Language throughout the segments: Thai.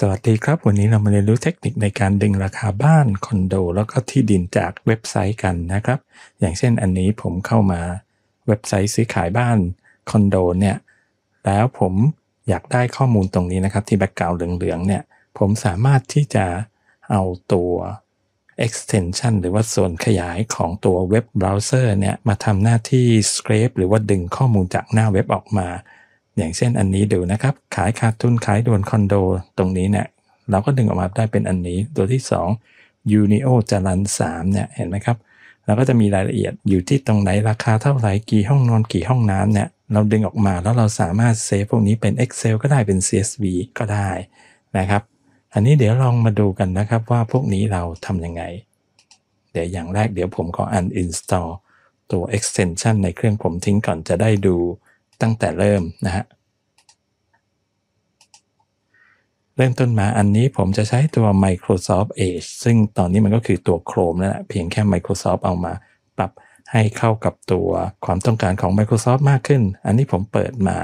สวัสดีครับวันนี้เรามาเรียนรู้เทคนิคในการดึงราคาบ้านคอนโดแล้วก็ที่ดินจากเว็บไซต์กันนะครับ อย่างเช่นอันนี้ผมเข้ามาเว็บไซต์ซื้อขายบ้านคอนโดเนี่ยแล้วผมอยากได้ข้อมูลตรงนี้นะครับที่แบ็กกราวด์เหลืองๆเนี่ยผมสามารถที่จะเอาตัว extension หรือว่าส่วนขยายของตัวเว็บเบราว์เซอร์เนี่ยมาทำหน้าที่ scrape หรือว่าดึงข้อมูลจากหน้าเว็บออกมาอย่างเช่นอันนี้ดูนะครับ ขายขาดทุนขายด่วนคอนโดตรงนี้เนี่ยเราก็ดึงออกมาได้เป็นอันนี้ ตัวที่2 Unio จรัน3เนี่ยเห็นไหมครับ เราก็จะมีรายละเอียดอยู่ที่ตรงไหนราคาเท่าไหร่กี่ห้องนอนกี่ห้องน้ำเนี่ยเราดึงออกมาแล้วเราสามารถเซฟพวกนี้เป็น Excel ก็ได้เป็น CSV ก็ได้นะครับ อันนี้เดี๋ยวลองมาดูกันนะครับว่าพวกนี้เราทำยังไงเดี๋ยวอย่างแรกเดี๋ยวผมขออัน install ตัว extension ในเครื่องผมทิ้งก่อนจะได้ดูตั้งแต่เริ่มนะฮะเริ่มต้นมาอันนี้ผมจะใช้ตัว Microsoft Edge ซึ่งตอนนี้มันก็คือตัว Chrome นั่นแหละเพียงแค่ Microsoft เอามาปรับให้เข้ากับตัวความต้องการของ Microsoft มากขึ้น อันนี้ผมเปิดมา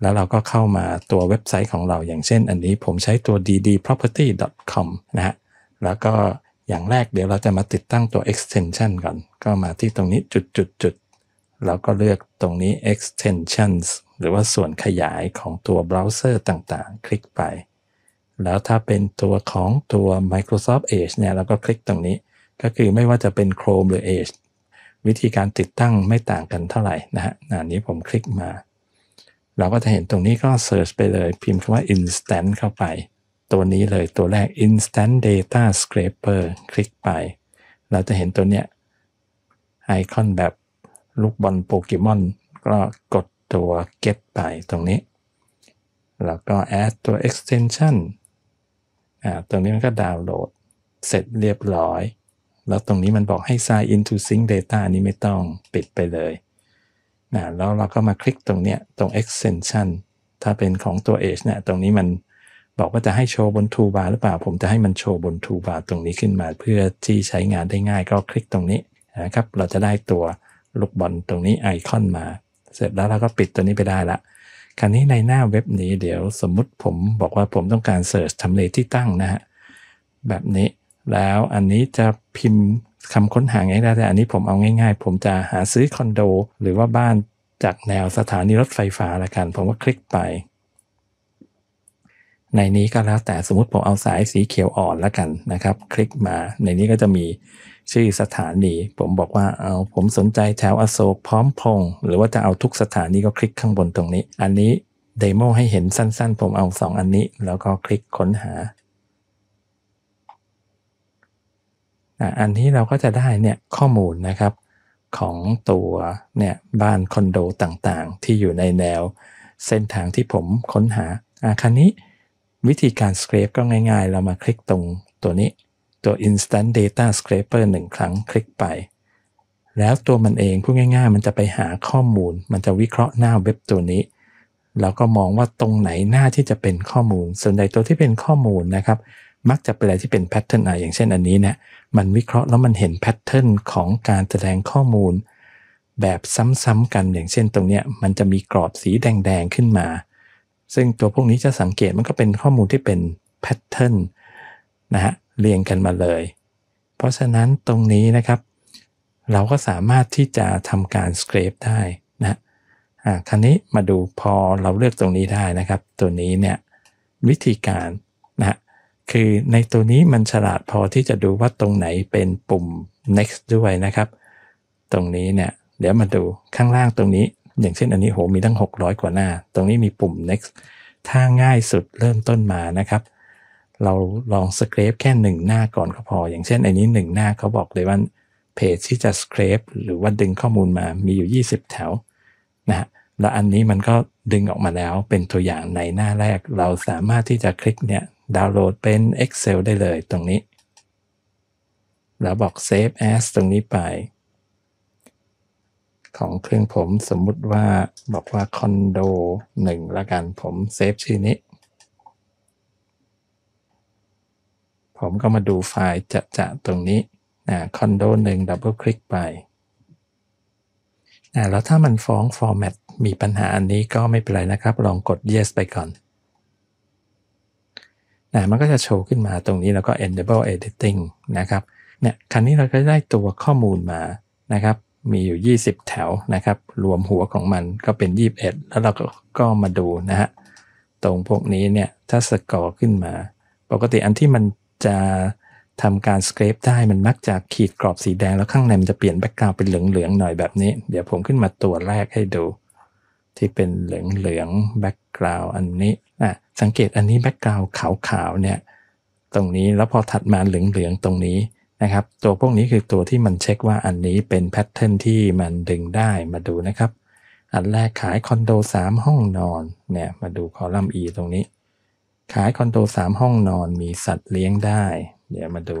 แล้วเราก็เข้ามาตัวเว็บไซต์ของเราอย่างเช่นอันนี้ผมใช้ตัว ddproperty.com นะฮะแล้วก็อย่างแรกเดี๋ยวเราจะมาติดตั้งตัว extension ก่อนก็มาที่ตรงนี้จุดจุดจุดเราก็เลือกตรงนี้ extensions หรือว่าส่วนขยายของตัวเบราว์เซอร์ต่างๆ คลิกไป แล้วถ้าเป็นตัวของตัว Microsoft Edge เนี่ยเราก็คลิกตรงนี้ก็คือไม่ว่าจะเป็น Chrome หรือ Edge วิธีการติดตั้งไม่ต่างกันเท่าไหร่นะฮะอันนี้ผมคลิกมา เราก็จะเห็นตรงนี้ก็เซิร์ชไปเลยพิมพ์คำว่า Instant เข้าไป ตัวนี้เลยตัวแรก Instant Data Scraper คลิกไป เราจะเห็นตัวเนี้ยไอคอนแบบลูกบอลโปเกมอนก็กดตัว get ไปตรงนี้ แล้วก็ add ตัว extension อ่าตรงนี้มันก็ดาวน์โหลดเสร็จเรียบร้อย แล้วตรงนี้มันบอกให้ sign into sync data นี้ไม่ต้องปิดไปเลยนะแล้วเราก็มาคลิกตรงเนี้ยตรง extension ถ้าเป็นของตัว edge เนี่ยตรงนี้มันบอกว่าจะให้โชว์บน toolbar หรือเปล่า ผมจะให้มันโชว์บน toolbar ตรงนี้ขึ้นมาเพื่อที่ใช้งานได้ง่าย ก็คลิกตรงนี้นะครับเราจะได้ตัวลูกบอลตรงนี้ไอคอนมา เสร็จแล้วเราก็ปิดตัวนี้ไปได้ละคราวนี้ในหน้าเว็บนี้เดี๋ยวสมมุติผมบอกว่าผมต้องการเสิร์ชทำเลที่ตั้งนะฮะ แบบนี้ แล้วอันนี้จะพิมพ์คำค้นหาง่ายได้แต่อันนี้ผมเอาง่ายๆ ผมจะหาซื้อคอนโดหรือว่าบ้านจากแนวสถานีรถไฟฟ้าละกันผมก็คลิกไปในนี้ก็แล้วแต่สมมติผมเอาสายสีเขียวอ่อนแล้วกันนะครับ คลิกมาในนี้ก็จะมีชื่อสถานีผมบอกว่าเอาผมสนใจแถวอโศกพร้อมพงหรือว่าจะเอาทุกสถานีก็คลิกข้างบนตรงนี้ อันนี้เดโมให้เห็นสั้น ๆ ผมเอา 2 อันนี้ แล้วก็คลิกค้นหา อันนี้เราก็จะได้เนี่ย ข้อมูลนะครับของตัวเนี่ย บ้านคอนโดต่างๆที่อยู่ในแนวเส้นทางที่ผมค้นหาอคันนี้วิธีการ scrape ก็ง่าย ๆ เรามาคลิกตรงตัวนี้ ตัว instant data scraper 1 ครั้งคลิกไป แล้วตัวมันเองพูดง่าย ๆ มันจะไปหาข้อมูล มันจะวิเคราะห์หน้าเว็บตัวนี้แล้วก็มองว่าตรงไหนหน้าที่จะเป็นข้อมูล ส่วนใหญ่ตัวที่เป็นข้อมูลนะครับ มักจะเป็นอะไรที่เป็นแพทเทิร์นอะอย่างเช่นอันนี้นะมันวิเคราะห์แล้วมันเห็นแพทเทิร์นของการแสดงข้อมูล แบบซ้ำๆกันอย่างเช่นตรงเนี้ยมันจะมีกรอบสีแดงๆขึ้นมาซึ่งตัวพวกนี้จะสังเกตมันก็เป็นข้อมูลที่เป็นแพทเทิร์นนะฮะเรียงกันมาเลย เพราะฉะนั้นตรงนี้นะครับ เราก็สามารถที่จะทำการส c r ป p ได้นะอ่าคราวนี้มาดูพอเราเลือกตรงนี้ได้นะครับ ตัวนี้เนี่ยวิธีการนะฮะคือในตัวนี้มันฉลาดพอที่จะดูว่าตรงไหนเป็นปุ่ม next ด้วยนะครับ ตรงนี้เนี่ยเดี๋ยวมาดูข้างล่างตรงนี้อย่างเช่นอันนี้โหมีทั้ง 600 กว่าหน้า ตรงนี้มีปุ่ม next ถ้าง่ายสุดเริ่มต้นมานะครับ เราลองสครปแค่หนึ่งหน้าก่อนก็พอ อย่างเช่นอันนี้หนึ่งหน้าเขาบอกเลยว่า เพจที่จะสครปหรือว่าดึงข้อมูลมา มีอยู่ 20 แถวนะฮะ แล้วอันนี้มันก็ดึงออกมาแล้วเป็นตัวอย่างในหน้าแรก เราสามารถที่จะคลิกเนี่ยดาวน์โหลดเป็น Excel ได้เลยตรงนี้ แล้วบอก save as ตรงนี้ไปของเครื่องผมสมมุติว่าบอกว่าคอนโดหนึ่งละกันผมเซฟชื่อนี้ ผมก็มาดูไฟล์จะจะตรงนี้นะคอนโดหนึ่งดับเบิลคลิกไปนะแล้วถ้ามันฟ้องฟอร์แมตมีปัญหาอันนี้ก็ไม่เป็นไรนะครับ ลองกด yes ไปก่อนนะมันก็จะโชว์ขึ้นมาตรงนี้ แล้วก็ enable editing นะครับเนี่ยครั้นี้เราก็ได้ตัวข้อมูลมานะครับมีอยู่ 20 แถว นะครับ รวมหัวของมันก็เป็น 21 แล้วเราก็ก็มาดูนะฮะ ตรงพวกนี้เนี่ย ถ้าสกอร์ขึ้นมา ปกติอันที่มันจะทำการสเครปได้มันมักจะขีดกรอบสีแดง แล้วข้างในมันจะเปลี่ยนแบ็กกราวเป็นเหลืองๆหน่อยแบบนี้ เดี๋ยวผมขึ้นมาตัวแรกให้ดู ที่เป็นเหลืองๆแบ็กกราวอันนี้อ่ะสังเกตอันนี้แบ็กกราวขาวๆ เนี่ย ตรงนี้ แล้วพอถัดมาเหลืองๆตรงนี้นะครับ ตัวพวกนี้คือตัวที่มันเช็คว่าอันนี้เป็นแพทเทิร์นที่มันดึงได้มาดูนะครับ อันแรกขายคอนโด3ห้องนอนเนี่ยมาดูคอลัมน์ E ตรงนี้ ขายคอนโด3ห้องนอนมีสัตว์เลี้ยงได้ เดี๋ยวมาดู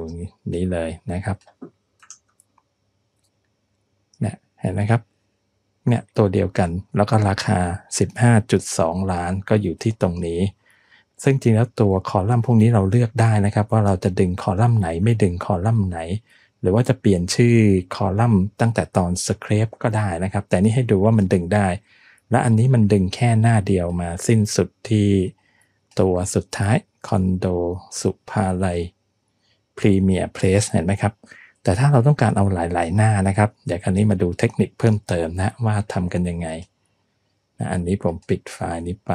นี้เลยนะครับเนี่ยเห็นไหมครับ เนี่ย ตัวเดียวกันแล้วก็ราคา 15.2 ล้านก็อยู่ที่ตรงนี้ซึ่งจริงแล้วตัวคอลัมน์พวกนี้เราเลือกได้นะครับ ว่าเราจะดึงคอลัมน์ไหนไม่ดึงคอลัมน์ไหน หรือว่าจะเปลี่ยนชื่อคอลัมน์ตั้งแต่ตอนสคริปต์ก็ได้นะครับ แต่นี่ให้ดูว่ามันดึงได้ และอันนี้มันดึงแค่หน้าเดียวมาสิ้นสุดที่ ตัวสุดท้ายคอนโดสุภาลัยพรีเมียร์เพลสเห็นไหมครับ แต่ถ้าเราต้องการเอาหลายๆหน้านะครับ เดี๋ยวคราวนี้มาดูเทคนิคเพิ่มเติมนะว่าทำกันยังไงอันนี้ผมปิดไฟล์นี้ไป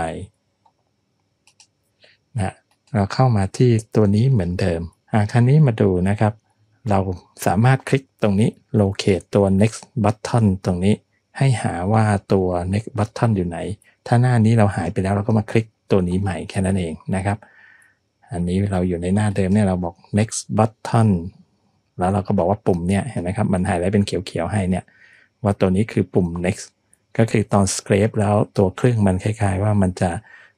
เราเข้ามาที่ตัวนี้เหมือนเดิม อ่า คราวนี้มาดูนะครับ เราสามารถคลิกตรงนี้ locate ตัว next button ตรงนี้ ให้หาว่าตัว next button อยู่ไหน ถ้าหน้านี้เราหายไปแล้วเราก็มาคลิกตัวนี้ใหม่แค่นั้นเองนะครับ อันนี้เราอยู่ในหน้าเดิมเนี่ยเราบอก next button แล้วเราก็บอกว่าปุ่มเนี่ยเห็นไหมครับ มันหายไล้เป็นเขียวๆให้เนี่ย ว่าตัวนี้คือปุ่ม next ก็คือตอน scrape แล้วตัวเครื่องมันคล้าย ๆ ว่ามันจะ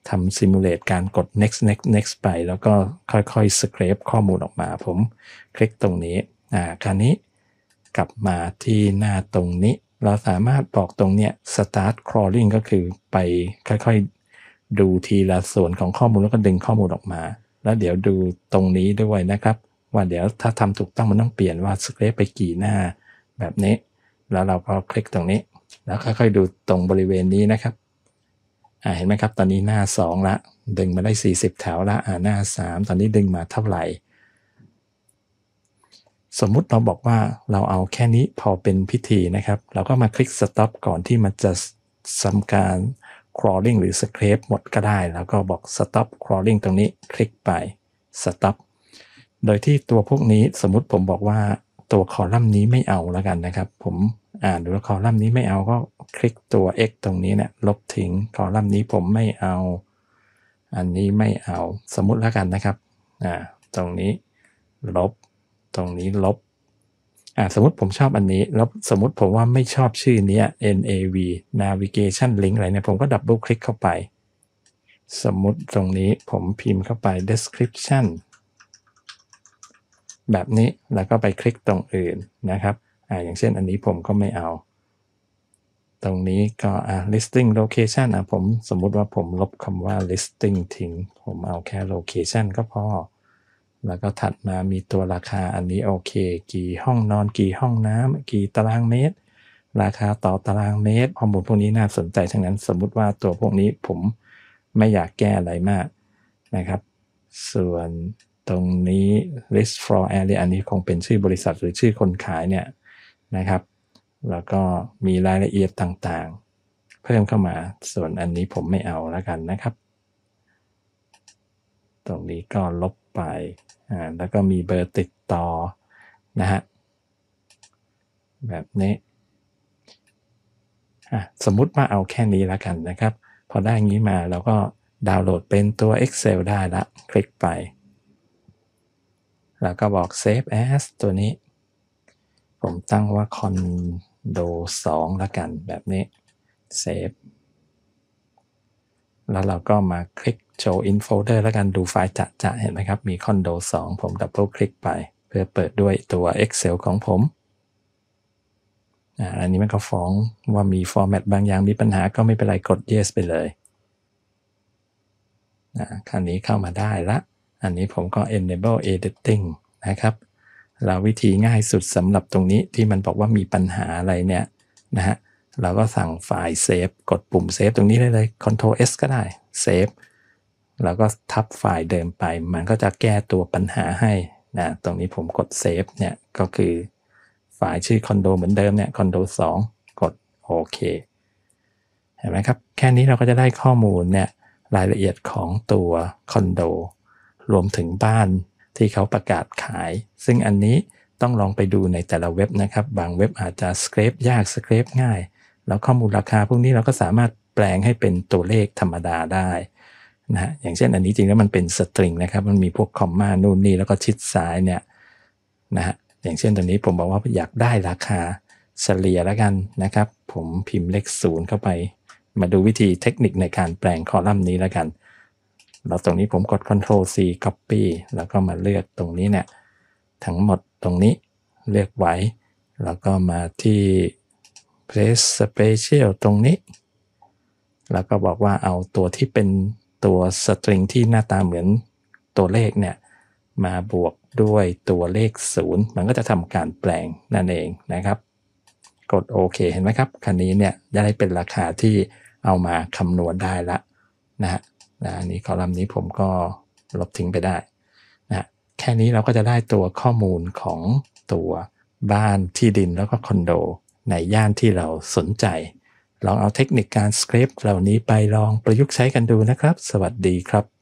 ทำซิมูเลตการกด next next next ไปแล้วก็ค่อยๆสครป p ข้อมูลออกมา ผมคลิกตรงนี้อ่าคราวนี้ กลับมาที่หน้าตรงนี้ เราสามารถบอกตรงเนี้ย start crawling ก็คือไปค่อยๆ ดูทีละส่วนของข้อมูลแล้วก็ดึงข้อมูลออกมา แล้วเดี๋ยวดูตรงนี้ด้วยนะครับว่าเดี๋ยวถ้าทำถูกต้องมันต้องเปลี่ยนว่าสครป p ไปกี่หน้าแบบนี้ แล้วเราพอคลิกตรงนี้ แล้วค่อยๆดูตรงบริเวณนี้นะครับเห็นไหมครับตอนนี้หน้า2ละดึงมาได้ 40 แถวละหน้า 3 ตอนนี้ดึงมาเท่าไหร่ สมมุติเราบอกว่าเราเอาแค่นี้พอเป็นพิธีนะครับเราก็มาคลิก stop ก่อนที่มันจะทำการ crawling หรือ scrape หมดก็ได้ แล้วก็บอก stop crawling ตรงนี้คลิกไป stop โดยที่ตัวพวกนี้สมมติผมบอกว่าตัวคอลัมน์นี้ไม่เอาแล้วกันนะครับผมอ่านดูคอลัมน์นี้ไม่เอาก็คลิกตัว x ตรงนี้เนี่ยลบทิ้งคอลัมน์นี้ผมไม่เอา อันนี้ไม่เอาสมมุติแล้วกันนะครับอ่าตรงนี้ลบตรงนี้ลบอ่าสมมติผมชอบอันนี้แล้วสมมติผมว่าไม่ชอบชื่อนี้ NAV navigation link อะไรเนี่ยผมก็ดับเบิลคลิกเข้าไป สมมติตรงนี้ผมพิมพ์เข้าไป description แบบนี้แล้วก็ไปคลิกตรงอื่นนะครับอ่าอย่างเช่นอันนี้ผมก็ไม่เอา ตรงนี้ก็อ่า listing location อ่ะผมสมมุติว่าผมลบคำว่า listing ทิ้งผมเอาแค่ location ก็พอ แล้วก็ถัดมามีตัวราคาอันนี้โอเค กี่ห้องนอนกี่ห้องน้ำกี่ตารางเมตร ราคาต่อตารางเมตรข้อมูลพวกนี้น่าสนใจทั้งนั้น สมมุติว่าตัวพวกนี้ผมไม่อยากแก้อะไรมากนะครับ ส่วนตรงนี้ list for area อันนี้คงเป็นชื่อบริษัทหรือชื่อคนขายเนี่ยนะครับ แล้วก็มีรายละเอียดต่างๆ เพิ่มเข้ามาส่วนอันนี้ผมไม่เอาแล้วกันนะครับ ตรงนี้ก็ลบไปอ่าแล้วก็มีเบอร์ติดต่อนะฮะแบบนี้อ่ะสมมุติว่าเอาแค่นี้แล้วกันนะครับ พอได้งี้มาเราก็ดาวน์โหลดเป็นตัว Excel ได้ละ คลิกไป แล้วก็บอก Save As ตัวนี้ผมตั้งว่าคอนโด2แล้วกันแบบนี้เซฟแล้วเราก็มาคลิก show in folder แล้วกันดูไฟล์จะจะเห็นไหมครับ มีคอนโด2ผมดับเบิลคลิกไปเพื่อเปิดด้วยตัว Excel ของผม อันนี้มันก็ฟ้องว่ามีฟอร์แมตบางอย่างมีปัญหาก็ไม่เป็นไรกด yes ไปเลยคราวนี้เข้ามาได้ละอันนี้ผมก็ enable editing นะครับเราวิธีง่ายสุดสำหรับตรงนี้ที่มันบอกว่ามีปัญหาอะไรเนี่ยนะฮะเราก็สั่งไฟล์เซฟกดปุ่มเซฟตรงนี้ได้เลย Ctrl S ก็ได้เซฟแล้วก็ทับไฟล์เดิมไป มันก็จะแก้ตัวปัญหาให้นะตรงนี้ผมกดเซฟเนี่ยก็คือไฟล์ชื่อคอนโดเหมือนเดิมเนี่ยคอนโด2กดโอเคเห็นไหมครับแค่นี้เราก็จะได้ข้อมูลเนี่ยรายละเอียดของตัวคอนโดรวมถึงบ้านที่เขาประกาศขาย ซึ่งอันนี้ต้องลองไปดูในแต่ละเว็บนะครับ บางเว็บอาจจะสเครปยากสเครปง่าย แล้วข้อมูลราคาพวกนี้เราก็สามารถแปลงให้เป็นตัวเลขธรรมดาได้นะฮะอย่างเช่นอันนี้จริงแล้วมันเป็นสตริงนะครับมันมีพวกคอมมานู่นนี่แล้วก็ชิดซ้ายเนี่ยนะฮะอย่างเช่นตอนนี้ผมบอกว่าอยากได้ราคาเฉลี่ยแล้วกันนะครับผมพิมพ์เลขศูนย์เข้าไปมาดูวิธีเทคนิคในการแปลงคอลัมน์นี้แล้วกันแล้วตรงนี้ผมกด Ctrl C Copy แล้วก็มาเลือกตรงนี้เนี่ยทั้งหมดตรงนี้เลือกไว้แล้วก็มาที่ Place Special ตรงนี้ แล้วก็บอกว่าเอาตัวที่เป็นตัวสตริงที่หน้าตาเหมือนตัวเลขเนี่ยมาบวกด้วยตัวเลข0มันก็จะทำการแปลงนั่นเองนะครับ กด โอเคเห็นไหมครับ คันนี้เนี่ยได้เป็นราคาที่เอามาคำนวณได้ละนะฮะนะอันนี้คอลัมน์นี้ผมก็ลบทิ้งไปได้นะแค่นี้เราก็จะได้ตัวข้อมูลของตัวบ้านที่ดินแล้วก็คอนโด ในย่านที่เราสนใจ ลองเอาเทคนิคการสคริปต์เหล่านี้ไปลองประยุกต์ใช้กันดูนะครับ สวัสดีครับ